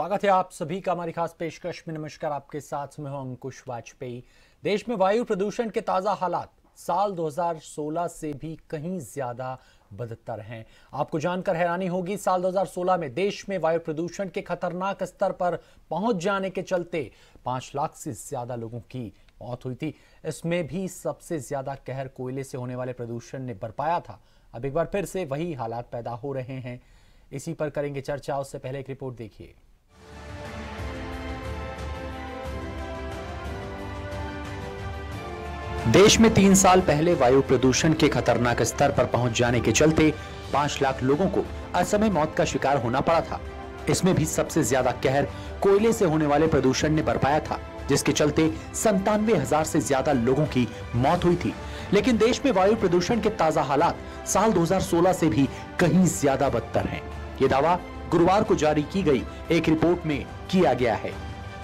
स्वागत है आप सभी का हमारी खास पेशकश में नमस्कार आपके साथ में हूं अंकुश वाजपेयी देश में वायु प्रदूषण के ताज़ा हालात साल 2016 से भी कहीं ज़्यादा बदतर हैं आपको जानकर हैरानी होगी साल 2016 में देश में वायु प्रदूषण के खतरनाक स्तर पर पहुंच जाने के चलते पांच लाख से ज़्यादा लोगों की मौत हुई थी इसमें भी सबसे ज़्यादा कहर कोयले से होने वाले प्रदूषण ने बरपाया था अब एक बार फिर से वही हालात पैदा हो रहे हैं इसी पर करेंगे चर्चा उससे पहले एक रिपोर्ट देखिए देश में तीन साल पहले वायु प्रदूषण के खतरनाक स्तर पर पहुंच जाने के चलते पांच लाख लोगों को असमय मौत का शिकार होना पड़ा था इसमें भी सबसे ज्यादा कहर कोयले से होने वाले प्रदूषण ने बरपाया था जिसके चलते संतानवे हजार से ज्यादा लोगों की मौत हुई थी लेकिन देश में वायु प्रदूषण के ताजा हालात साल 2016 से भी कहीं ज्यादा बदतर हैं। ये दावा गुरुवार को जारी की गई एक रिपोर्ट में किया गया है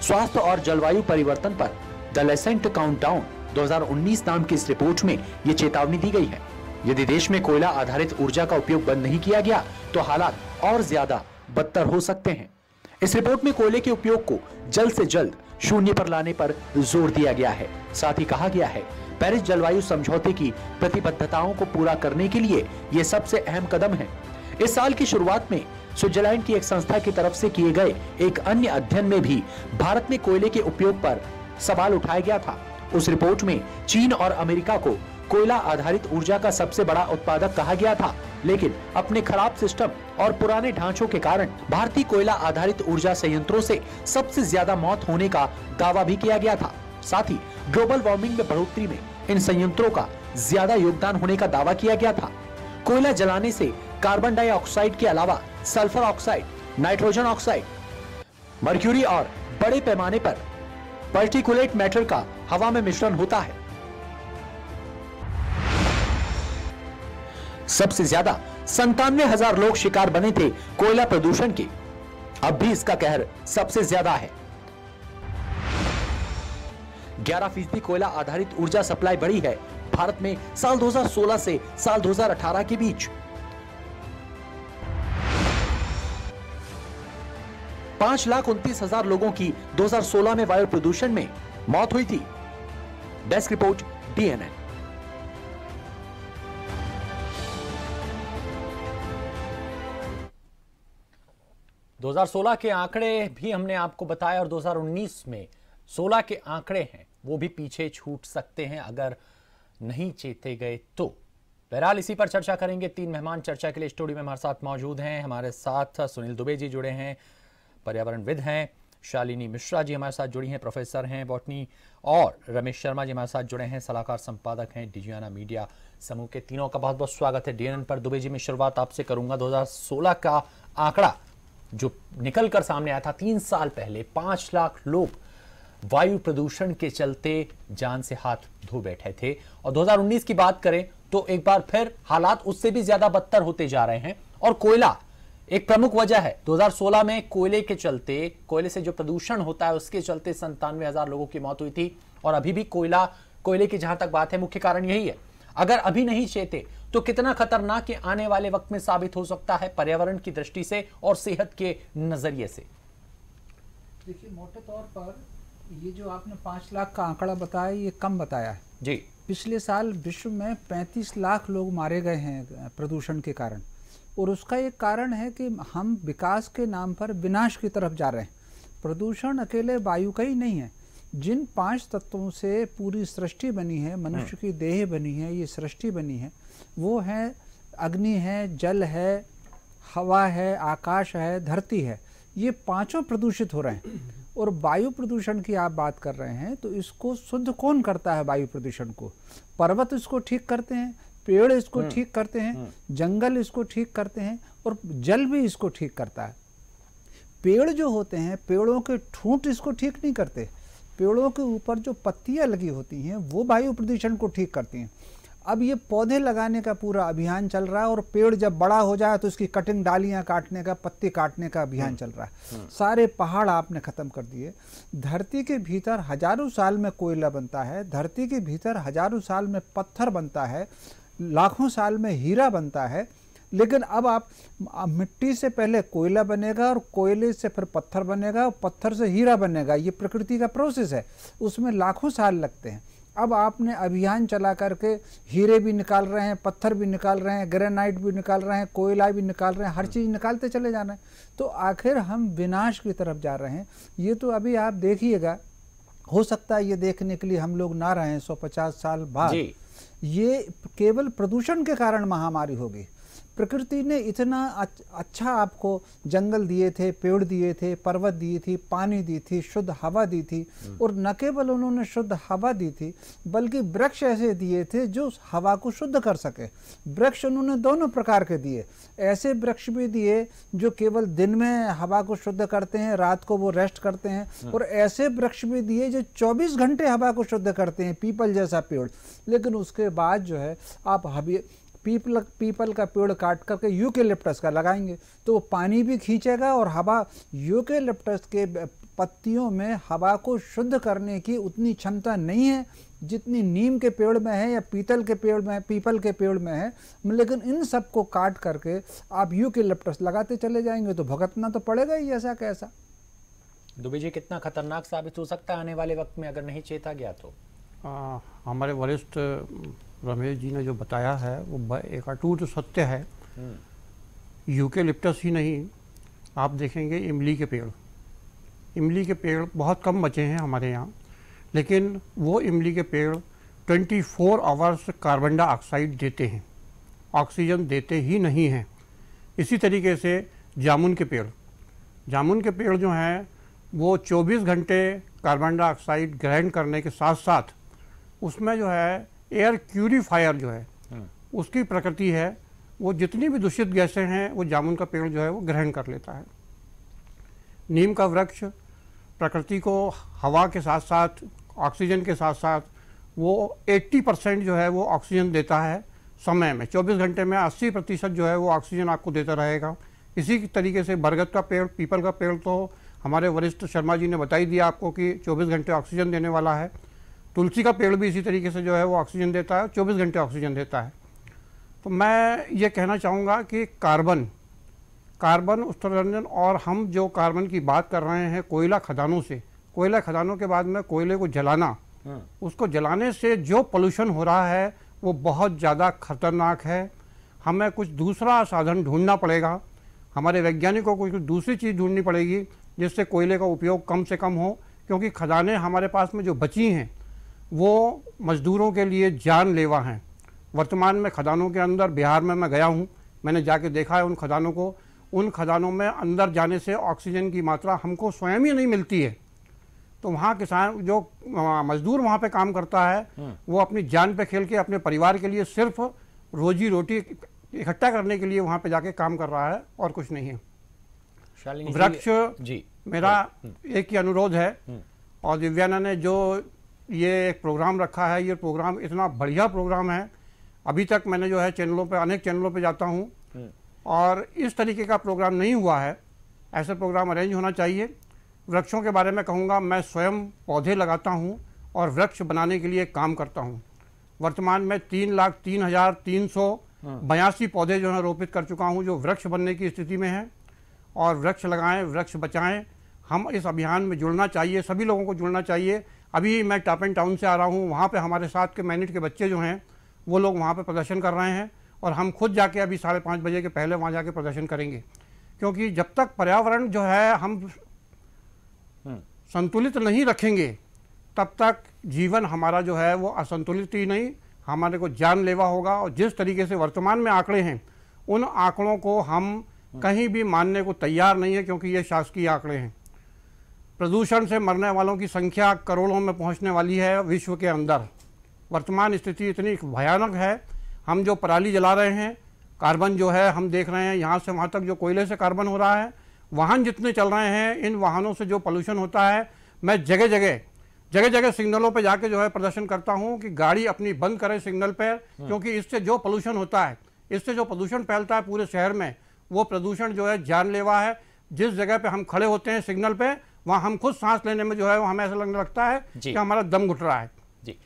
स्वास्थ्य और जलवायु परिवर्तन पर द लेसेंट काउंटडाउन 2019 नाम की इस रिपोर्ट में ये चेतावनी दी गई है यदि देश में कोयला आधारित ऊर्जा का उपयोग बंद नहीं किया गया तो हालात और ज्यादा बदतर हो सकते हैं इस रिपोर्ट में कोयले के उपयोग को जल्द से जल्द शून्य पर लाने पर जोर दिया गया है साथ ही कहा गया है पेरिस जलवायु समझौते की प्रतिबद्धताओं को पूरा करने के लिए ये सबसे अहम कदम है इस साल की शुरुआत में स्विट्जरलैंड की एक संस्था की तरफ से किए गए एक अन्य अध्ययन में भी भारत में कोयले के उपयोग पर सवाल उठाया गया था उस रिपोर्ट में चीन और अमेरिका को कोयला आधारित ऊर्जा का सबसे बड़ा उत्पादक कहा गया था लेकिन अपने खराब सिस्टम और पुराने ढांचों के कारण भारतीय कोयला आधारित ऊर्जा संयंत्रों से सबसे ज्यादा मौत होने का दावा भी किया गया था साथ ही ग्लोबल वार्मिंग में बढ़ोतरी में इन संयंत्रों का ज्यादा योगदान होने का दावा किया गया था कोयला जलाने से कार्बन डाइऑक्साइड के अलावा sulphur oxide nitrogen oxide mercury और बड़े पैमाने पर पर्टिकुलेट मैटर का हवा में मिश्रण होता है सबसे ज्यादा संतानवे हजार लोग शिकार बने थे कोयला प्रदूषण के अब भी इसका कहर सबसे ज्यादा है 11 फीसदी कोयला आधारित ऊर्जा सप्लाई बढ़ी है भारत में साल 2016 से साल 2018 के बीच पांच लाख उनतीस हजार लोगों की 2016 में वायु प्रदूषण में मौत हुई थी डेस्क रिपोर्ट डीएनएन दो हजार सोलह के आंकड़े भी हमने आपको बताया और 2019 में 16 के आंकड़े हैं वो भी पीछे छूट सकते हैं अगर नहीं चेते गए तो बहरहाल इसी पर चर्चा करेंगे तीन मेहमान चर्चा के लिए स्टूडियो में हमारे साथ मौजूद हैं हमारे साथ सुनील दुबे जी जुड़े हैं पर्यावरणविद हैं शालिनी मिश्रा जी हमारे साथ जुड़ी हैं प्रोफेसर हैं बॉटनी और रमेश शर्मा जी हमारे साथ जुड़े हैं सलाहकार संपादक हैं डिजियाना मीडिया समूह के तीनों का बहुत बहुत स्वागत है डीएनएन पर दुबे जी में शुरुआत आपसे करूंगा 2016 का आंकड़ा जो निकल कर सामने आया था तीन साल पहले पांच लाख लोग वायु प्रदूषण के चलते जान से हाथ धो बैठे थे और उन्नीस की बात करें तो एक बार फिर हालात उससे भी ज्यादा बदतर होते जा रहे हैं और कोयला एक प्रमुख वजह है 2016 में कोयले के चलते कोयले से जो प्रदूषण होता है उसके चलते संतानवे हजार लोगों की मौत हुई थी और अभी भी कोयला कोयले की जहां तक बात है मुख्य कारण यही है अगर अभी नहीं चेते तो कितना खतरनाक आने वाले वक्त में साबित हो सकता है पर्यावरण की दृष्टि से और सेहत के नजरिए से देखिए मोटे तौर पर ये जो आपने पांच लाख का आंकड़ा बताया ये कम बताया है जी पिछले साल विश्व में पैंतीस लाख लोग मारे गए हैं प्रदूषण के कारण और उसका एक कारण है कि हम विकास के नाम पर विनाश की तरफ जा रहे हैं प्रदूषण अकेले वायु का ही नहीं है जिन पांच तत्वों से पूरी सृष्टि बनी है मनुष्य हाँ। की देह बनी है ये सृष्टि बनी है वो है अग्नि है जल है हवा है आकाश है धरती है ये पांचों प्रदूषित हो रहे हैं और वायु प्रदूषण की आप बात कर रहे हैं तो इसको शुद्ध कौन करता है वायु प्रदूषण को पर्वत इसको ठीक करते हैं पेड़ इसको हम्म। ठीक करते हैं हम्म। जंगल इसको ठीक करते हैं और जल भी इसको ठीक करता है पेड़ जो होते हैं पेड़ों के ठूंठ इसको ठीक नहीं करते पेड़ों के ऊपर जो पत्तियां लगी होती हैं वो वायु प्रदूषण को ठीक करती हैं अब ये पौधे लगाने का पूरा अभियान चल रहा है और पेड़ जब बड़ा हो जाए तो उसकी कटिंग डालियां काटने का पत्ती काटने का अभियान हम्म। चल रहा है सारे पहाड़ आपने ख़त्म कर दिए धरती के भीतर हजारों साल में कोयला बनता है धरती के भीतर हजारों साल में पत्थर बनता है लाखों साल में हीरा बनता है लेकिन अब आप मिट्टी से पहले कोयला बनेगा और कोयले से फिर पत्थर बनेगा और पत्थर से हीरा बनेगा ये प्रकृति का प्रोसेस है उसमें लाखों साल लगते हैं अब आपने अभियान चला करके हीरे भी निकाल रहे हैं पत्थर भी निकाल रहे हैं ग्रेनाइट भी निकाल रहे हैं कोयला भी निकाल रहे हैं हर चीज़ निकालते चले जाना है तो आखिर हम विनाश की तरफ जा रहे हैं ये तो अभी आप देखिएगा हो सकता है ये देखने के लिए हम लोग ना रहे हैं सौ पचास साल बाद ये केवल प्रदूषण के कारण महामारी होगी प्रकृति ने इतना अच्छा आपको जंगल दिए थे पेड़ दिए थे पर्वत दिए थी पानी दी थी शुद्ध हवा दी थी हम्म। और न केवल उन्होंने शुद्ध हवा दी थी बल्कि वृक्ष ऐसे दिए थे जो हवा को शुद्ध कर सके वृक्ष उन्होंने दोनों प्रकार के दिए ऐसे वृक्ष भी दिए जो केवल दिन में हवा को शुद्ध करते हैं रात को वो रेस्ट करते हैं हाँ। और ऐसे वृक्ष भी दिए जो चौबीस घंटे हवा को शुद्ध करते हैं पीपल जैसा पेड़ लेकिन उसके बाद जो है आप हबी पीपल पीपल का पेड़ काट करके यूकेलिप्टस का लगाएंगे तो वो पानी भी खींचेगा और हवा यूकेलिप्टस के पत्तियों में हवा को शुद्ध करने की उतनी क्षमता नहीं है जितनी नीम के पेड़ में है या पीतल के पेड़ में पीपल के पेड़ में है लेकिन इन सब को काट करके आप यू के लिप्टस लगाते चले जाएंगे तो भुगतना तो पड़ेगा ही ऐसा कैसा दुबे जी कितना खतरनाक साबित हो सकता है आने वाले वक्त में अगर नहीं चेता गया तो आ, हमारे वरिष्ठ रमेश जी ने जो बताया है वो एक अटूट सत्य है हम्म। यूके लिप्टस ही नहीं आप देखेंगे इमली के पेड़ इमली के पेड़ बहुत कम बचे हैं हमारे यहाँ लेकिन वो इमली के पेड़ 24 फोर आवर्स कार्बन डाइऑक्साइड देते हैं ऑक्सीजन देते ही नहीं हैं इसी तरीके से जामुन के पेड़ जामुन के पेड़ जो हैं वो 24 घंटे कार्बन डाइऑक्साइड ग्रहण करने के साथ साथ उसमें जो है एयर प्यूरीफायर जो है हाँ। उसकी प्रकृति है वो जितनी भी दूषित गैसें हैं वो जामुन का पेड़ जो है वो ग्रहण कर लेता है नीम का वृक्ष प्रकृति को हवा के साथ साथ ऑक्सीजन के साथ साथ वो 80 परसेंट जो है वो ऑक्सीजन देता है समय में 24 घंटे में 80 प्रतिशत जो है वो ऑक्सीजन आपको देता रहेगा इसी तरीके से बरगद का पेड़ पीपल का पेड़ तो हमारे वरिष्ठ शर्मा जी ने बताई दिया आपको कि 24 घंटे ऑक्सीजन देने वाला है तुलसी का पेड़ भी इसी तरीके से जो है वो ऑक्सीजन देता है चौबीस घंटे ऑक्सीजन देता है तो मैं ये कहना चाहूँगा कि कार्बन कार्बन उत्सर्जन और हम जो कार्बन की बात कर रहे हैं कोयला खदानों से कोयला खदानों के बाद में कोयले को जलाना हाँ। उसको जलाने से जो पोल्यूशन हो रहा है वो बहुत ज़्यादा खतरनाक है हमें कुछ दूसरा साधन ढूंढना पड़ेगा हमारे वैज्ञानिकों को कुछ दूसरी चीज़ ढूंढनी पड़ेगी जिससे कोयले का उपयोग कम से कम हो क्योंकि खदानें हमारे पास में जो बची हैं वो मज़दूरों के लिए जानलेवा हैं वर्तमान में खदानों के अंदर बिहार में मैं गया हूँ मैंने जाके देखा है उन खदानों को उन खदानों में अंदर जाने से ऑक्सीजन की मात्रा हमको स्वयं ही नहीं मिलती है तो वहाँ किसान जो मजदूर वहाँ पे काम करता है हम्म। वो अपनी जान पे खेल के अपने परिवार के लिए सिर्फ रोजी रोटी इकट्ठा करने के लिए वहाँ पे जाके काम कर रहा है और कुछ नहीं है वृक्ष जी मेरा हम्म। एक ही अनुरोध है हम्म। और दिव्याना ने जो ये एक प्रोग्राम रखा है ये प्रोग्राम इतना बढ़िया प्रोग्राम है अभी तक मैंने जो है चैनलों पर अनेक चैनलों पर जाता हूँ हम्म। और इस तरीके का प्रोग्राम नहीं हुआ है ऐसे प्रोग्राम अरेंज होना चाहिए वृक्षों के बारे में कहूँगा मैं स्वयं पौधे लगाता हूँ और वृक्ष बनाने के लिए काम करता हूँ वर्तमान में तीन लाख तीन हज़ार तीन सौ हाँ। बयासी पौधे जो है रोपित कर चुका हूँ जो वृक्ष बनने की स्थिति में है और वृक्ष लगाएं वृक्ष बचाएं हम इस अभियान में जुड़ना चाहिए सभी लोगों को जुड़ना चाहिए अभी मैं टॉप एंड टाउन से आ रहा हूँ वहाँ पर हमारे साथ के मैनिट के बच्चे जो हैं वो लोग वहाँ पर प्रदर्शन कर रहे हैं और हम खुद जाके अभी साढ़े पाँच बजे के पहले वहाँ जाके प्रदर्शन करेंगे क्योंकि जब तक पर्यावरण जो है हम हम्म। संतुलित नहीं रखेंगे तब तक जीवन हमारा जो है वो असंतुलित ही नहीं हमारे को जानलेवा होगा और जिस तरीके से वर्तमान में आंकड़े हैं उन आंकड़ों को हम हम्म। कहीं भी मानने को तैयार नहीं है क्योंकि ये शासकीय आंकड़े हैं प्रदूषण से मरने वालों की संख्या करोड़ों में पहुंचने वाली है विश्व के अंदर वर्तमान स्थिति इतनी भयानक है हम जो पराली जला रहे हैं कार्बन जो है हम देख रहे हैं यहाँ से वहाँ तक जो कोयले से कार्बन हो रहा है वाहन जितने चल रहे हैं इन वाहनों से जो पॉल्यूशन होता है मैं जगह जगह जगह जगह सिग्नलों पर जाके जो है प्रदर्शन करता हूँ कि गाड़ी अपनी बंद करें सिग्नल पर हम्म। क्योंकि इससे जो पॉल्यूशन होता है इससे जो प्रदूषण फैलता है पूरे शहर में वो प्रदूषण जो है जानलेवा है जिस जगह पे हम खड़े होते हैं सिग्नल पे वहाँ हम खुद सांस लेने में जो है वो हमें ऐसा लगने लगता है कि हमारा दम घुट रहा है जी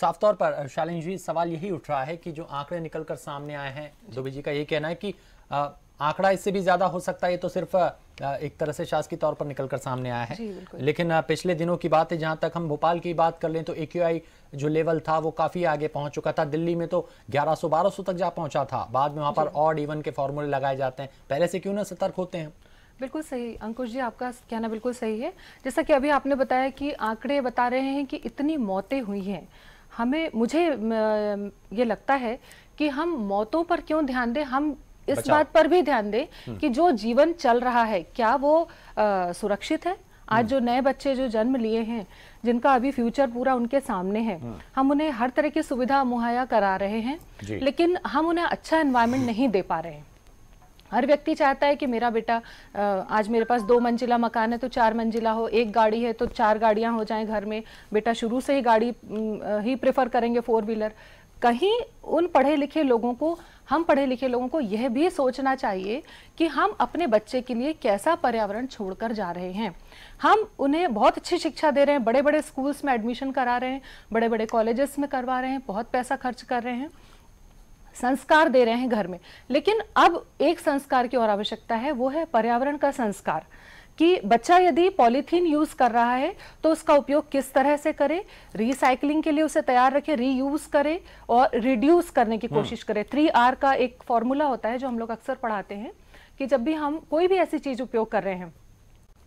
साफ तौर पर शालिनी जी सवाल यही उठ रहा है कि जो आंकड़े निकल कर सामने आए हैं दुबे जी का ये कहना है कि आंकड़ा इससे भी ज्यादा हो सकता है ये तो सिर्फ एक तरह से शासकीय तौर पर निकलकर सामने आया है लेकिन पिछले दिनों की बात है जहां तक हम भोपाल की बात कर लें तो ए जो लेवल था वो काफी आगे पहुंच चुका था दिल्ली में तो 1100 1200 तक जा पहुंचा था बाद में वहां पर ऑड इवन के फॉर्मूले लगाए जाते हैं पहले से क्यों ना सतर्क होते हैं बिल्कुल सही अंकुश जी आपका कहना बिल्कुल सही है जैसा कि अभी आपने बताया कि आंकड़े बता रहे हैं कि इतनी मौतें हुई हैं हमें मुझे ये लगता है कि हम मौतों पर क्यों ध्यान दें हम इस बात पर भी ध्यान दें हम्म। कि जो जीवन चल रहा है क्या वो आ, सुरक्षित है आज जो हम्म। नए बच्चे जो जन्म लिए हैं जिनका अभी फ्यूचर पूरा उनके सामने है हम्म। हम उन्हें हर तरह की सुविधा मुहैया करा रहे हैं लेकिन हम उन्हें अच्छा एनवायरमेंट नहीं दे पा रहे हैं हर व्यक्ति चाहता है कि मेरा बेटा आज मेरे पास दो मंजिला मकान है तो चार मंजिला हो एक गाड़ी है तो चार गाड़ियाँ हो जाएँ घर में बेटा शुरू से ही गाड़ी ही प्रेफर करेंगे फोर व्हीलर कहीं उन पढ़े लिखे लोगों को हम पढ़े लिखे लोगों को यह भी सोचना चाहिए कि हम अपने बच्चे के लिए कैसा पर्यावरण छोड़कर जा रहे हैं हम उन्हें बहुत अच्छी शिक्षा दे रहे हैं बड़े बड़े स्कूल्स में एडमिशन करा रहे हैं बड़े बड़े कॉलेजेस में करवा रहे हैं बहुत पैसा खर्च कर रहे हैं संस्कार दे रहे हैं घर में लेकिन अब एक संस्कार की और आवश्यकता है वो है पर्यावरण का संस्कार कि बच्चा यदि पॉलीथीन यूज़ कर रहा है तो उसका उपयोग किस तरह से करे रिसाइकलिंग के लिए उसे तैयार रखे रीयूज़ करे और रिड्यूस करने की हम्म। कोशिश करे थ्री आर का एक फॉर्मूला होता है जो हम लोग अक्सर पढ़ाते हैं कि जब भी हम कोई भी ऐसी चीज़ उपयोग कर रहे हैं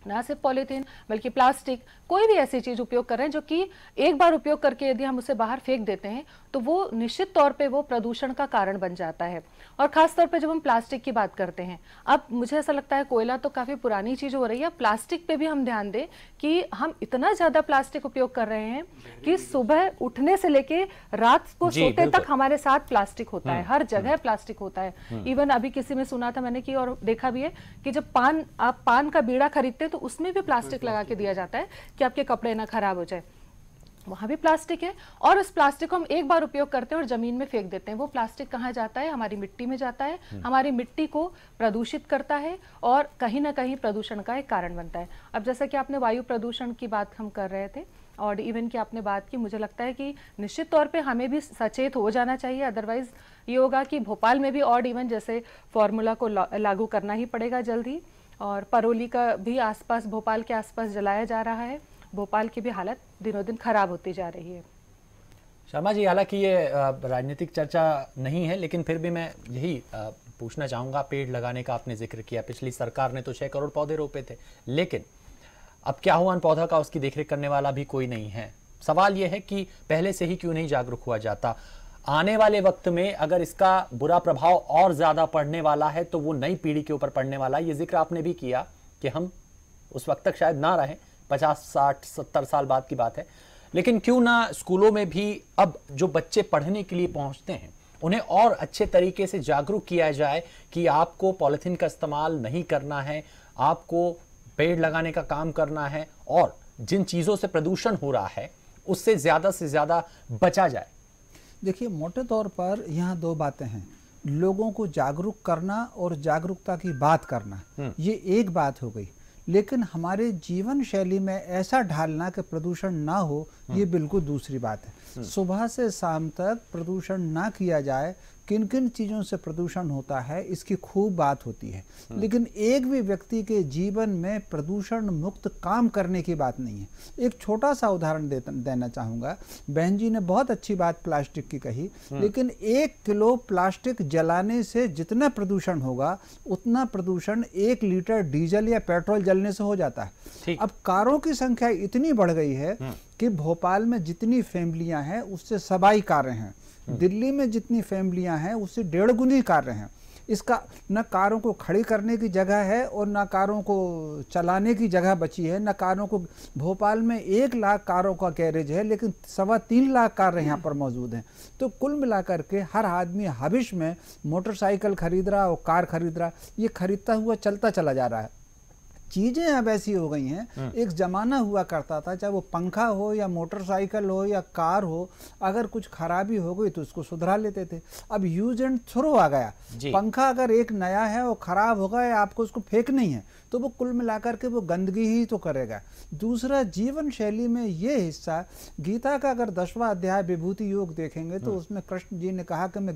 ना सिर्फ पॉलीथीन बल्कि प्लास्टिक कोई भी ऐसी चीज़ उपयोग करें जो कि एक बार उपयोग करके यदि हम उसे बाहर फेंक देते हैं तो वो निश्चित तौर पे वो प्रदूषण का कारण बन जाता है और ख़ास तौर पे जब हम प्लास्टिक की बात करते हैं अब मुझे ऐसा लगता है कोयला तो काफ़ी पुरानी चीज़ हो रही है प्लास्टिक पर भी हम ध्यान दें कि हम इतना ज़्यादा प्लास्टिक उपयोग कर रहे हैं कि सुबह उठने से लेके रात को सोते तक हमारे साथ प्लास्टिक होता है हम्म, हर हम्म। जगह प्लास्टिक होता है हम्म। इवन अभी किसी में सुना था मैंने कि और देखा भी है कि जब पान आप पान का बीड़ा खरीदते हैं तो तो उसमें भी प्लास्टिक लगा के दिया जाता है कि आपके कपड़े ना खराब हो जाए वहाँ भी प्लास्टिक है और उस प्लास्टिक को हम एक बार उपयोग करते हैं और ज़मीन में फेंक देते हैं वो प्लास्टिक कहाँ जाता है हमारी मिट्टी में जाता है हम्म। हमारी मिट्टी को प्रदूषित करता है और कहीं ना कहीं प्रदूषण का एक कारण बनता है अब जैसा कि आपने वायु प्रदूषण की बात हम कर रहे थे और इवन की आपने बात की मुझे लगता है कि निश्चित तौर पर हमें भी सचेत हो जाना चाहिए अदरवाइज़ ये होगा कि भोपाल में भी और इवन जैसे फॉर्मूला को लागू करना ही पड़ेगा जल्द ही और परोली का भी आसपास भोपाल के आसपास जलाया जा रहा है भोपाल की भी हालत दिनों दिन खराब होती जा रही है शर्मा जी हालांकि ये राजनीतिक चर्चा नहीं है लेकिन फिर भी मैं यही पूछना चाहूंगा पेड़ लगाने का आपने जिक्र किया पिछली सरकार ने तो छः करोड़ पौधे रोपे थे लेकिन अब क्या हुआ पौधा का उसकी देखरेख करने वाला भी कोई नहीं है सवाल यह है कि पहले से ही क्यों नहीं जागरूक हुआ जाता आने वाले वक्त में अगर इसका बुरा प्रभाव और ज़्यादा पड़ने वाला है तो वो नई पीढ़ी के ऊपर पड़ने वाला है ये जिक्र आपने भी किया कि हम उस वक्त तक शायद ना रहें पचास साठ सत्तर साल बाद की बात है लेकिन क्यों ना स्कूलों में भी अब जो बच्चे पढ़ने के लिए पहुंचते हैं उन्हें और अच्छे तरीके से जागरूक किया जाए कि आपको पॉलीथीन का इस्तेमाल नहीं करना है आपको पेड़ लगाने का काम करना है और जिन चीज़ों से प्रदूषण हो रहा है उससे ज़्यादा से ज़्यादा बचा जाए देखिए मोटे तौर पर यहाँ दो बातें हैं लोगों को जागरूक करना और जागरूकता की बात करना हम्म। ये एक बात हो गई लेकिन हमारे जीवन शैली में ऐसा ढालना कि प्रदूषण ना हो ये हम्म। बिल्कुल दूसरी बात है हम्म। सुबह से शाम तक प्रदूषण ना किया जाए किन किन चीज़ों से प्रदूषण होता है इसकी खूब बात होती है हाँ। लेकिन एक भी व्यक्ति के जीवन में प्रदूषण मुक्त काम करने की बात नहीं है एक छोटा सा उदाहरण देना चाहूंगा बहन जी ने बहुत अच्छी बात प्लास्टिक की कही हाँ। लेकिन एक किलो प्लास्टिक जलाने से जितना प्रदूषण होगा उतना प्रदूषण एक लीटर डीजल या पेट्रोल जलने से हो जाता है अब कारों की संख्या इतनी बढ़ गई है हाँ। कि भोपाल में जितनी फैमिलियां हैं उससे सबाई कार्य हैं हम्म। दिल्ली में जितनी फैमिलियां हैं उससे डेढ़ गुनी कार्य हैं इसका न कारों को खड़ी करने की जगह है और न कारों को चलाने की जगह बची है न कारों को भोपाल में एक लाख कारों का कैरेज है लेकिन सवा तीन लाख कार यहाँ पर मौजूद हैं तो कुल मिलाकर के हर आदमी हविश में मोटरसाइकिल खरीद रहा और कार खरीद रहा ये खरीदता हुआ चलता चला जा रहा है चीज़ें अब ऐसी हो गई हैं हाँ। एक ज़माना हुआ करता था चाहे वो पंखा हो या मोटरसाइकिल हो या कार हो अगर कुछ खराबी हो गई तो उसको सुधरा लेते थे अब यूज एंड थ्रो आ गया पंखा अगर एक नया है वो ख़राब होगा या आपको उसको फेंक नहीं है तो वो कुल मिलाकर के वो गंदगी ही तो करेगा दूसरा जीवन शैली में ये हिस्सा गीता का अगर दसवा अध्याय विभूति योग देखेंगे तो हाँ। उसमें कृष्ण जी ने कहा कि मैं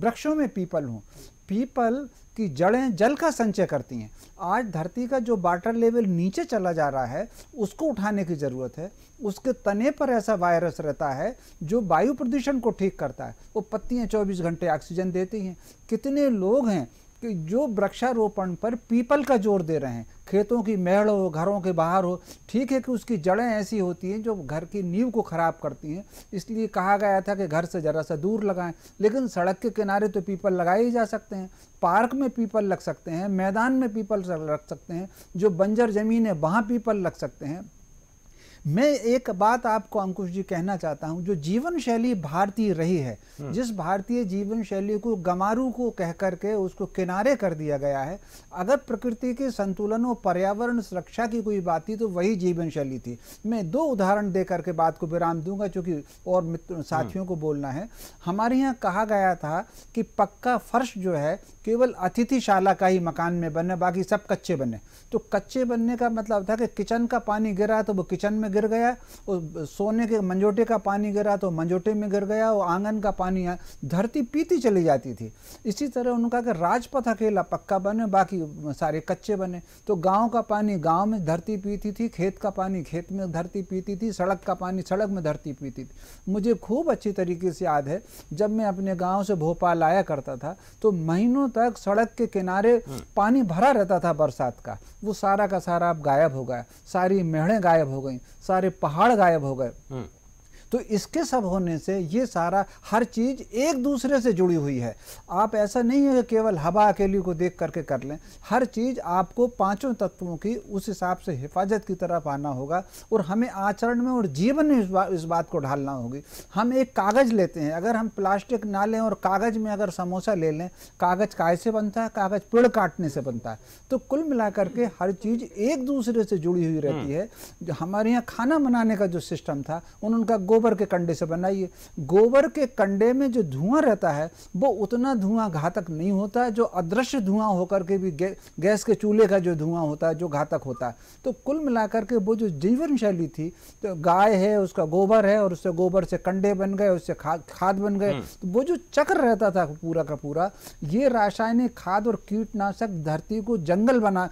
वृक्षों में पीपल हूँ पीपल कि जड़ें जल का संचय करती हैं आज धरती का जो वाटर लेवल नीचे चला जा रहा है उसको उठाने की ज़रूरत है उसके तने पर ऐसा वायरस रहता है जो वायु प्रदूषण को ठीक करता है वो पत्तियाँ चौबीस घंटे ऑक्सीजन देती हैं कितने लोग हैं कि जो वृक्षारोपण पर पीपल का जोर दे रहे हैं खेतों की मेड़ हो घरों के बाहर हो ठीक है कि उसकी जड़ें ऐसी होती हैं जो घर की नींव को ख़राब करती हैं इसलिए कहा गया था कि घर से ज़रा सा दूर लगाएं लेकिन सड़क के किनारे तो पीपल लगाए ही जा सकते हैं पार्क में पीपल लग सकते हैं मैदान में पीपल लग सकते हैं जो बंजर ज़मीन है वहाँ पीपल लग सकते हैं मैं एक बात आपको अंकुश जी कहना चाहता हूं जो जीवन शैली भारतीय रही है हम्म। जिस भारतीय जीवन शैली को गमारू को कह करके उसको किनारे कर दिया गया है अगर प्रकृति के संतुलन और पर्यावरण सुरक्षा की कोई बात थी तो वही जीवन शैली थी मैं दो उदाहरण दे करके बात को विराम दूंगा चूंकि और मित्र हम्म। साथियों को बोलना है हमारे यहाँ कहा गया था कि पक्का फर्श जो है केवल अतिथिशाला का ही मकान में बने बाकी सब कच्चे बने तो कच्चे बनने का मतलब था कि किचन का पानी गिरा तो वो किचन में में गिर गया और सोने के मंजोटे का पानी गिरा तो मंजोटे में गिर गया और आंगन का पानी धरती पीती चली जाती थी इसी तरह उनका कि राजपथ अकेला पक्का बने बाकी सारे कच्चे बने तो गांव का पानी गांव में धरती पीती थी खेत का पानी खेत में धरती पीती थी सड़क का पानी सड़क में धरती पीती थी मुझे खूब अच्छी तरीके से याद है जब मैं अपने गाँव से भोपाल आया करता था तो महीनों तक सड़क के किनारे हम्म। पानी भरा रहता था बरसात का वो सारा का सारा अब गायब हो गया सारी मेहड़ें गायब हो गई सारे पहाड़ गायब हो गए हम्म। तो इसके सब होने से ये सारा हर चीज़ एक दूसरे से जुड़ी हुई है आप ऐसा नहीं है केवल हवा अकेली को देख करके कर लें हर चीज़ आपको पांचों तत्वों की उस हिसाब से हिफाजत की तरफ आना होगा और हमें आचरण में और जीवन में इस, बा, इस बात को ढालना होगी हम एक कागज़ लेते हैं अगर हम प्लास्टिक ना लें और कागज़ में अगर समोसा ले लें कागज़ काय से बनता है कागज़ पेड़ काटने से बनता है तो कुल मिलाकर के हर चीज़ एक दूसरे से जुड़ी हुई रहती हम्म। है जो हमारे यहाँ खाना बनाने का जो सिस्टम था उन उनका गो गोबर के कंडे से बनाइए गोबर के कंडे में जो धुआं रहता है वो उतना धुआं घातक नहीं होता है जो अदृश्य धुआं होकर के भी गैस के चूल्हे का जो धुआं होता है जो घातक होता है तो कुल मिलाकर के वो जो जीवन शैली थी तो गाय है उसका गोबर है और उससे गोबर से कंडे बन गए उससे खाद खाद बन गए हम्म। तो वो जो चक्र रहता था पूरा का पूरा ये रासायनिक खाद और कीटनाशक धरती को जंगल बना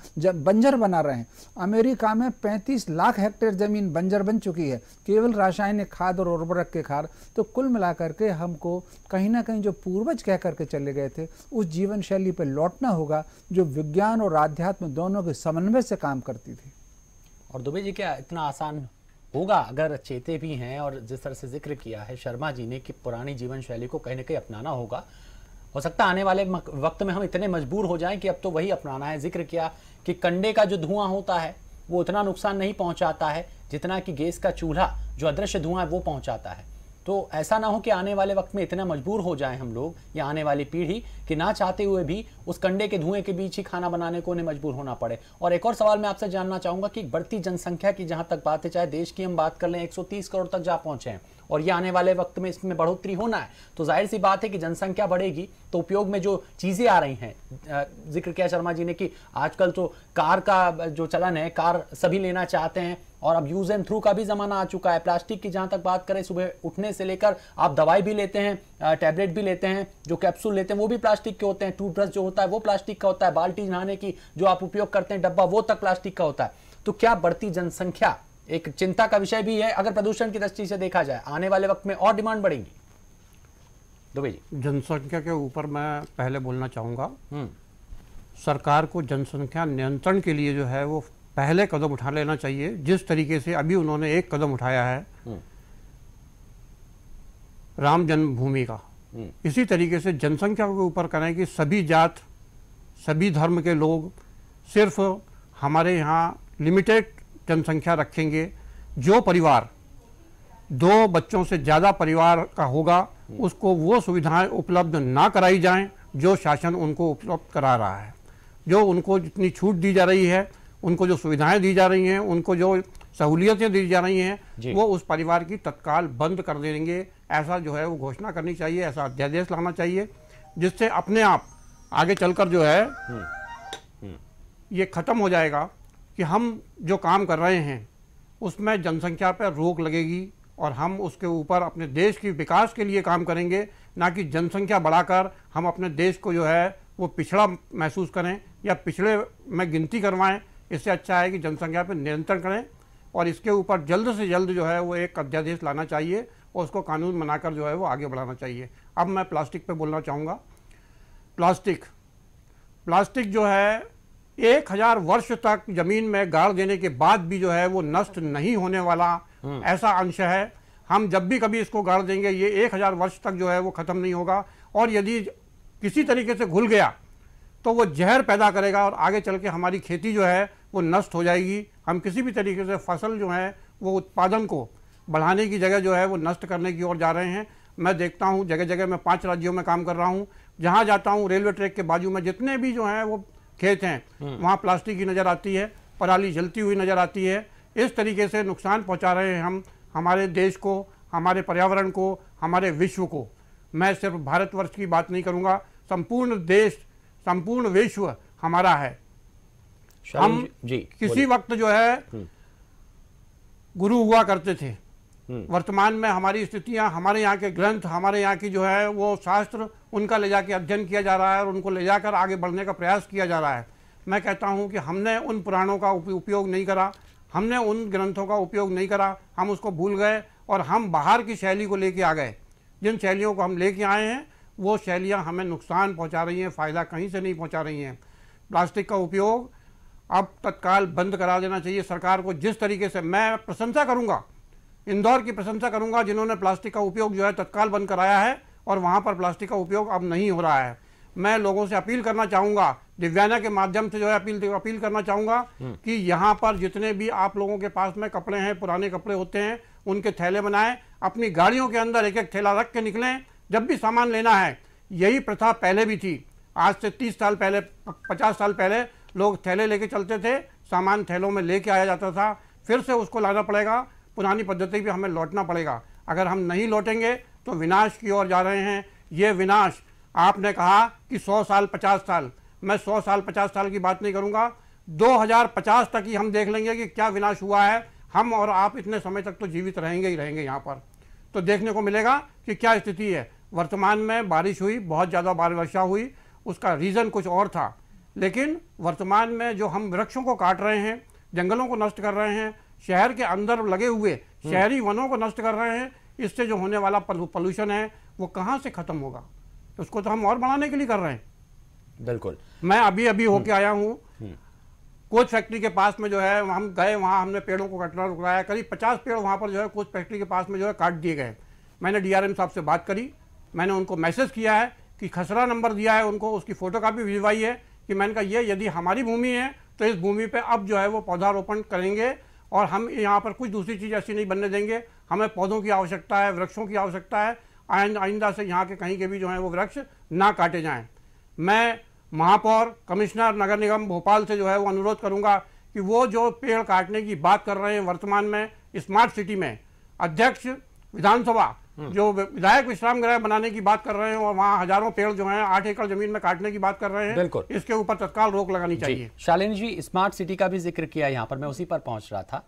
बंजर बना रहे हैं अमेरिका में पैंतीस लाख हेक्टेयर जमीन बंजर बन चुकी है केवल रासायनिक खाद खाद और उर्वरक के खाद तो कुल मिलाकर के हमको कहीं ना कहीं जो पूर्वज कह करके चले गए थे उस जीवन शैली पर लौटना होगा जो विज्ञान और आध्यात्म दोनों के समन्वय से काम करती थी और दुबे जी क्या इतना आसान होगा अगर चेते भी हैं और जिस तरह से जिक्र किया है शर्मा जी ने कि पुरानी जीवन शैली को कहीं ना कहीं अपनाना होगा हो सकता आने वाले वक्त में हम इतने मजबूर हो जाएं कि अब तो वही अपनाना है जिक्र किया कि कंडे का जो धुआं होता है वो उतना नुकसान नहीं पहुंचाता है जितना कि गैस का चूल्हा जो अदृश्य धुआं है वो पहुंचाता है तो ऐसा ना हो कि आने वाले वक्त में इतना मजबूर हो जाए हम लोग या आने वाली पीढ़ी कि ना चाहते हुए भी उस कंडे के धुएं के बीच ही खाना बनाने को उन्हें मजबूर होना पड़े और एक और सवाल मैं आपसे जानना चाहूँगा कि बढ़ती जनसंख्या की जहाँ तक बात है चाहे देश की हम बात कर लें 130 करोड़ तक जा पहुंचे हैं और ये आने वाले वक्त में इसमें बढ़ोतरी होना है तो जाहिर सी बात है कि जनसंख्या बढ़ेगी तो उपयोग में जो चीज़ें आ रही हैं जिक्र किया शर्मा जी ने कि आजकल तो कार का जो चलन है कार सभी लेना चाहते हैं और अब यूज एंड थ्रू का भी जमाना आ चुका है प्लास्टिक की जहां तक बात करें सुबह उठने से लेकर आप दवाई भी लेते हैं टैबलेट भी लेते हैं जो कैप्सूल लेते हैं वो भी प्लास्टिक के होते हैं टूथब्रश जो होता है वो प्लास्टिक का होता है बाल्टी नहाने की जो आप उपयोग करते हैं डब्बा वो तक प्लास्टिक का होता है तो क्या बढ़ती जनसंख्या एक चिंता का विषय भी है अगर प्रदूषण की दृष्टि से देखा जाए आने वाले वक्त में और डिमांड बढ़ेगी दुबे जी जनसंख्या के ऊपर मैं पहले बोलना चाहूंगा हम्म। सरकार को जनसंख्या नियंत्रण के लिए जो है वो पहले कदम उठा लेना चाहिए जिस तरीके से अभी उन्होंने एक कदम उठाया है हम्म। राम जन्मभूमि का हम्म। इसी तरीके से जनसंख्या के ऊपर करें कि सभी जात सभी धर्म के लोग सिर्फ हमारे यहाँ लिमिटेड जनसंख्या रखेंगे जो परिवार दो बच्चों से ज़्यादा परिवार का होगा हम्म। उसको वो सुविधाएं उपलब्ध ना कराई जाएं जो शासन उनको उपलब्ध करा रहा है जो उनको जितनी छूट दी जा रही है उनको जो सुविधाएं दी जा रही हैं उनको जो सहूलियतें दी जा रही हैं वो उस परिवार की तत्काल बंद कर देंगे ऐसा जो है वो घोषणा करनी चाहिए ऐसा अध्यादेश लाना चाहिए जिससे अपने आप आगे चलकर जो है हम्म, हम्म। ये ख़त्म हो जाएगा कि हम जो काम कर रहे हैं उसमें जनसंख्या पर रोक लगेगी और हम उसके ऊपर अपने देश की विकास के लिए काम करेंगे ना कि जनसंख्या बढ़ाकर हम अपने देश को जो है वो पिछड़ा महसूस करें या पिछड़े में गिनती करवाएं इससे अच्छा है कि जनसंख्या पर नियंत्रण करें और इसके ऊपर जल्द से जल्द जो है वो एक अध्यादेश लाना चाहिए और उसको कानून बनाकर जो है वो आगे बढ़ाना चाहिए अब मैं प्लास्टिक पे बोलना चाहूँगा प्लास्टिक प्लास्टिक जो है एक हज़ार वर्ष तक ज़मीन में गाड़ देने के बाद भी जो है वो नष्ट नहीं होने वाला हम्म। ऐसा अंश है हम जब भी कभी इसको गाड़ देंगे ये एक हज़ार वर्ष तक जो है वो ख़त्म नहीं होगा और यदि किसी तरीके से घुल गया तो वो जहर पैदा करेगा और आगे चल के हमारी खेती जो है वो नष्ट हो जाएगी हम किसी भी तरीके से फसल जो है वो उत्पादन को बढ़ाने की जगह जो है वो नष्ट करने की ओर जा रहे हैं मैं देखता हूँ जगह जगह मैं पाँच राज्यों में काम कर रहा हूँ जहाँ जाता हूँ रेलवे ट्रैक के बाजू में जितने भी जो हैं वो खेत हैं हम्म। वहाँ प्लास्टिक की नज़र आती है पराली जलती हुई नज़र आती है इस तरीके से नुकसान पहुँचा रहे हैं हम हमारे देश को हमारे पर्यावरण को हमारे विश्व को मैं सिर्फ भारतवर्ष की बात नहीं करूँगा संपूर्ण देश संपूर्ण विश्व हमारा है हम जी किसी वक्त जो है हम्म। गुरु हुआ करते थे हम्म। वर्तमान में हमारी स्थितियां हमारे यहाँ के ग्रंथ हमारे यहाँ की जो है वो शास्त्र उनका ले जाके अध्ययन किया जा रहा है और उनको ले जाकर आगे बढ़ने का प्रयास किया जा रहा है मैं कहता हूँ कि हमने उन पुराणों का उपयोग नहीं करा हमने उन ग्रंथों का उपयोग नहीं करा हम उसको भूल गए और हम बाहर की शैली को लेके आ गए जिन शैलियों को हम लेके आए हैं वो शैलियाँ हमें नुकसान पहुँचा रही हैं फ़ायदा कहीं से नहीं पहुँचा रही हैं प्लास्टिक का उपयोग अब तत्काल बंद करा देना चाहिए सरकार को जिस तरीके से मैं प्रशंसा करूँगा इंदौर की प्रशंसा करूंगा जिन्होंने प्लास्टिक का उपयोग जो है तत्काल बंद कराया है और वहाँ पर प्लास्टिक का उपयोग अब नहीं हो रहा है मैं लोगों से अपील करना चाहूँगा दिव्यांगा के माध्यम से जो है अपील अपील करना चाहूँगा हम्म। कि यहाँ पर जितने भी आप लोगों के पास में कपड़े हैं पुराने कपड़े होते हैं उनके थैले बनाएं अपनी गाड़ियों के अंदर एक एक थैला रख के निकलें जब भी सामान लेना है यही प्रथा पहले भी थी आज से तीस साल पहले पचास साल पहले लोग थैले लेके चलते थे सामान थैलों में लेके आया जाता था फिर से उसको लाना पड़ेगा पुरानी पद्धति भी हमें लौटना पड़ेगा अगर हम नहीं लौटेंगे तो विनाश की ओर जा रहे हैं ये विनाश आपने कहा कि 100 साल 50 साल मैं 100 साल 50 साल की बात नहीं करूँगा दो तक ही हम देख लेंगे कि क्या विनाश हुआ है हम और आप इतने समय तक तो जीवित रहेंगे ही रहेंगे यहाँ पर तो देखने को मिलेगा कि क्या स्थिति है वर्तमान में बारिश हुई बहुत ज़्यादा वर्षा हुई उसका रीज़न कुछ और था लेकिन वर्तमान में जो हम वृक्षों को काट रहे हैं जंगलों को नष्ट कर रहे हैं शहर के अंदर लगे हुए हम्म। शहरी वनों को नष्ट कर रहे हैं इससे जो होने वाला पोल्यूशन है वो कहाँ से ख़त्म होगा उसको तो हम और बढ़ाने के लिए कर रहे हैं बिल्कुल मैं अभी अभी हम्म। होके आया हूँ हम्म। कोच फैक्ट्री के पास में जो है हम गए वहाँ हमने पेड़ों को कटना रुकवाया करीब पचास पेड़ वहाँ पर जो है कोच फैक्ट्री के पास में जो है काट दिए गए मैंने डीआरएम साहब से बात करी मैंने उनको मैसेज किया है कि खसरा नंबर दिया है उनको उसकी फ़ोटो कापी भिजवाई है कि मैंने कहा ये यदि हमारी भूमि है तो इस भूमि पे अब जो है वो पौधारोपण करेंगे और हम यहाँ पर कुछ दूसरी चीज़ ऐसी नहीं बनने देंगे हमें पौधों की आवश्यकता है वृक्षों की आवश्यकता है आइंदा से यहाँ के कहीं के भी जो है वो वृक्ष ना काटे जाएँ मैं महापौर कमिश्नर नगर निगम भोपाल से जो है वो अनुरोध करूँगा कि वो जो पेड़ काटने की बात कर रहे हैं वर्तमान में स्मार्ट सिटी में अध्यक्ष विधानसभा हम्म। जो विधायक विश्राम गृह बनाने की बात कर रहे हैं और वहाँ हजारों पेड़ जो हैं आठ एकड़ जमीन में काटने की बात कर रहे हैं बिल्कुल इसके ऊपर तत्काल रोक लगानी चाहिए शालिनी जी स्मार्ट सिटी का भी जिक्र किया यहाँ पर मैं उसी पर पहुंच रहा था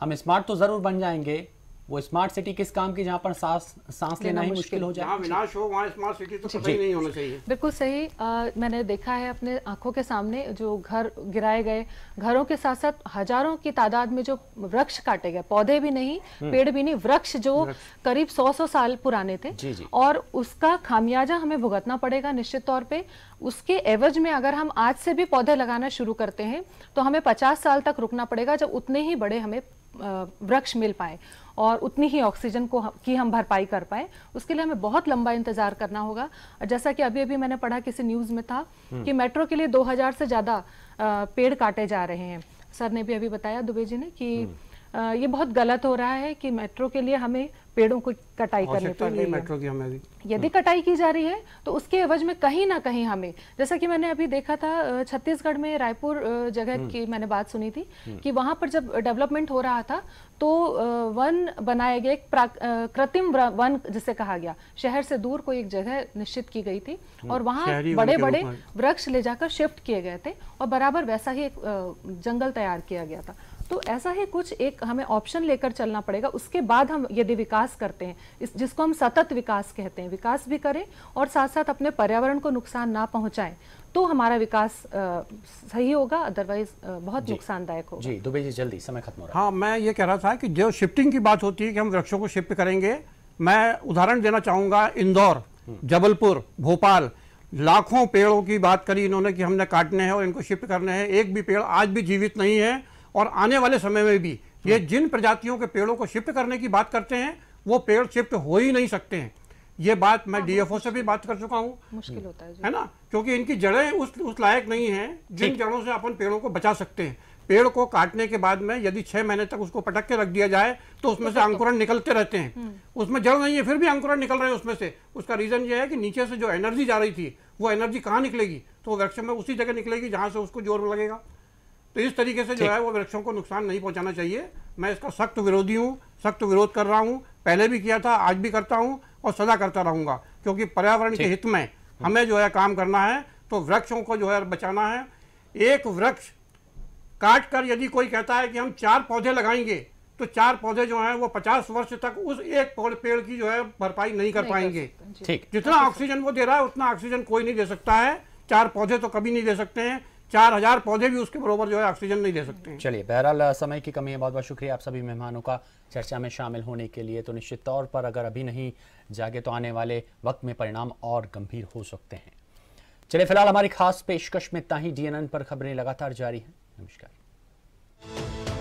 हम स्मार्ट तो जरूर बन जाएंगे वो स्मार्ट सिटी किस काम की जहाँ पर सांस सांस लेना ही मुश्किल हो जाए विनाश हो वहाँ स्मार्ट सिटी तो पता नहीं होना चाहिए बिल्कुल सही आ, मैंने देखा है अपने आंखों के सामने जो घर गिराए गए घरों के साथ साथ हजारों की तादाद में जो वृक्ष काटे गए पौधे भी नहीं हम्म। पेड़ भी नहीं वृक्ष जो करीब सौ सौ साल पुराने थे जी जी। और उसका खामियाजा हमें भुगतना पड़ेगा निश्चित तौर पर उसके एवज में अगर हम आज से भी पौधे लगाना शुरू करते हैं तो हमें पचास साल तक रुकना पड़ेगा जब उतने ही बड़े हमें वृक्ष मिल पाए और उतनी ही ऑक्सीजन को की हम भरपाई कर पाए उसके लिए हमें बहुत लंबा इंतजार करना होगा जैसा कि अभी अभी मैंने पढ़ा किसी न्यूज़ में था हम्म। कि मेट्रो के लिए 2000 से ज़्यादा पेड़ काटे जा रहे हैं सर ने भी अभी बताया दुबे जी ने कि हम्म। ये बहुत गलत हो रहा है कि मेट्रो के लिए हमें पेड़ों को कटाई करनी पड़ रही है की हमें यदि हम्म। कटाई की जा रही है तो उसके एवज में कहीं ना कहीं हमें जैसा कि मैंने अभी देखा था छत्तीसगढ़ में रायपुर जगह हम्म। की मैंने बात सुनी थी हम्म। कि वहां पर जब डेवलपमेंट हो रहा था तो वन बनाया गया एक कृत्रिम वन जिसे कहा गया शहर से दूर कोई एक जगह निश्चित की गई थी और वहां बड़े बड़े वृक्ष ले जाकर शिफ्ट किए गए थे और बराबर वैसा ही एक जंगल तैयार किया गया था तो ऐसा ही कुछ एक हमें ऑप्शन लेकर चलना पड़ेगा उसके बाद हम यदि विकास करते हैं इस जिसको हम सतत विकास कहते हैं विकास भी करें और साथ साथ अपने पर्यावरण को नुकसान ना पहुंचाएं तो हमारा विकास आ, सही होगा अदरवाइज बहुत नुकसानदायक होगा जी दुबे जी जल्दी समय खत्म हो रहा हाँ मैं ये कह रहा था कि जो शिफ्टिंग की बात होती है कि हम वृक्षों को शिफ्ट करेंगे मैं उदाहरण देना चाहूंगा इंदौर हम्म। जबलपुर भोपाल लाखों पेड़ों की बात करी इन्होंने कि हमने काटने हैं और इनको शिफ्ट करने हैं एक भी पेड़ आज भी जीवित नहीं है और आने वाले समय में भी ये जिन प्रजातियों के पेड़ों को शिफ्ट करने की बात करते हैं वो पेड़ शिफ्ट हो ही नहीं सकते हैं ये बात मैं डीएफओ हाँ, से भी बात कर चुका हूँ मुश्किल होता है है ना क्योंकि इनकी जड़ें उस उस लायक नहीं है जिन जड़ों से अपन पेड़ों को बचा सकते हैं पेड़ को काटने के बाद में यदि छह महीने तक उसको पटक के रख दिया जाए तो उसमें से तो- अंकुरण निकलते रहते हैं हम्म। उसमें जड़ नहीं है फिर भी अंकुरण निकल रहे हैं उसमें से उसका रीजन ये है कि नीचे से जो एनर्जी जा रही थी वो एनर्जी कहाँ निकलेगी तो वृक्ष में उसी जगह निकलेगी जहाँ से उसको जोर लगेगा तो इस तरीके से जो है वो वृक्षों को नुकसान नहीं पहुंचाना चाहिए मैं इसका सख्त विरोधी हूँ सख्त विरोध कर रहा हूं पहले भी किया था आज भी करता हूँ और सदा करता रहूंगा क्योंकि पर्यावरण के हित में हम्म। हमें जो है काम करना है तो वृक्षों को जो है बचाना है एक वृक्ष काट कर यदि कोई कहता है कि हम चार पौधे लगाएंगे तो चार पौधे जो हैं वो पचास वर्ष तक उस एक पेड़ की जो है भरपाई नहीं कर नहीं पाएंगे ठीक जितना ऑक्सीजन वो दे रहा है उतना ऑक्सीजन कोई नहीं दे सकता है चार पौधे तो कभी नहीं दे सकते हैं चार हजार पौधे भी उसके बरोबर जो है ऑक्सीजन नहीं दे सकते चलिए बहरहाल समय की कमी है बहुत बहुत शुक्रिया आप सभी मेहमानों का चर्चा में शामिल होने के लिए तो निश्चित तौर पर अगर अभी नहीं जागे तो आने वाले वक्त में परिणाम और गंभीर हो सकते हैं चलिए फिलहाल हमारी खास पेशकश में इतना ही डीएनएन पर खबरें लगातार जारी हैं नमस्कार